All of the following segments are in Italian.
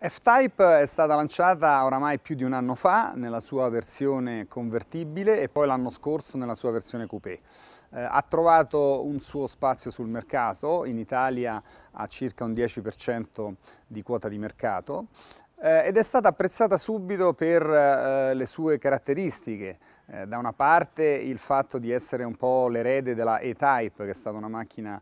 F-Type è stata lanciata oramai più di un anno fa nella sua versione convertibile e poi l'anno scorso nella sua versione coupé. Eh, ha trovato un suo spazio sul mercato, in Italia ha circa un 10% di quota di mercato, eh, ed è stata apprezzata subito per eh, le sue caratteristiche. Eh, da una parte il fatto di essere un po' l'erede della E-Type, che è stata una macchina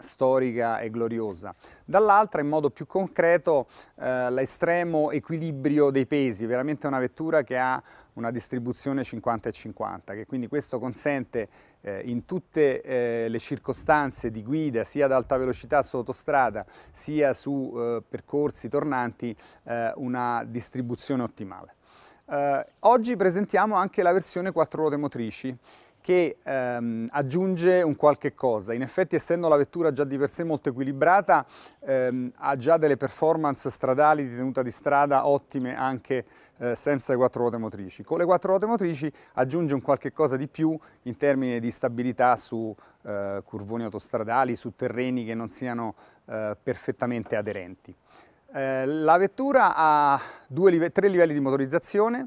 storica e gloriosa. Dall'altra, in modo più concreto, l'estremo equilibrio dei pesi, veramente una vettura che ha una distribuzione 50 e 50, che quindi questo consente eh, in tutte eh, le circostanze di guida, sia ad alta velocità su autostrada, sia su eh, percorsi tornanti, eh, una distribuzione ottimale. Eh, oggi presentiamo anche la versione 4 ruote motrici, che ehm, aggiunge un qualche cosa. In effetti, essendo la vettura già di per sé molto equilibrata, ehm, ha già delle performance stradali di tenuta di strada ottime anche eh, senza le quattro ruote motrici. Con le quattro ruote motrici aggiunge un qualche cosa di più in termini di stabilità su eh, curvoni autostradali, su terreni che non siano eh, perfettamente aderenti. Eh, la vettura ha due, tre livelli di motorizzazione,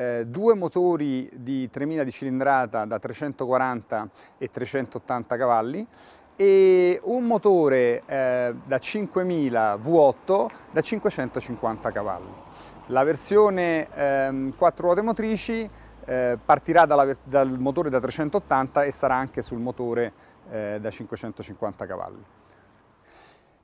eh, due motori di 3000 di cilindrata da 340 e 380 cavalli e un motore eh, da 5000 V8 da 550 cavalli. La versione ehm, 4 ruote motrici eh, partirà dalla, dal motore da 380 e sarà anche sul motore eh, da 550 cavalli.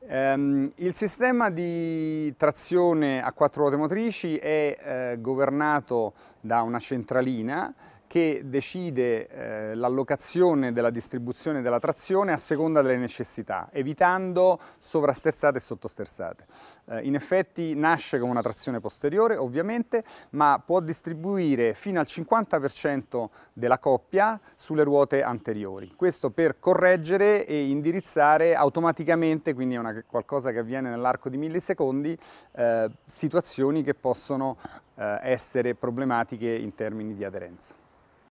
Ehm, il sistema di trazione a quattro ruote motrici è eh, governato da una centralina che decide eh, l'allocazione della distribuzione della trazione a seconda delle necessità, evitando sovrasterzate e sottosterzate. Eh, in effetti nasce con una trazione posteriore, ovviamente, ma può distribuire fino al 50% della coppia sulle ruote anteriori. Questo per correggere e indirizzare automaticamente, quindi è una, qualcosa che avviene nell'arco di millisecondi, eh, situazioni che possono eh, essere problematiche in termini di aderenza.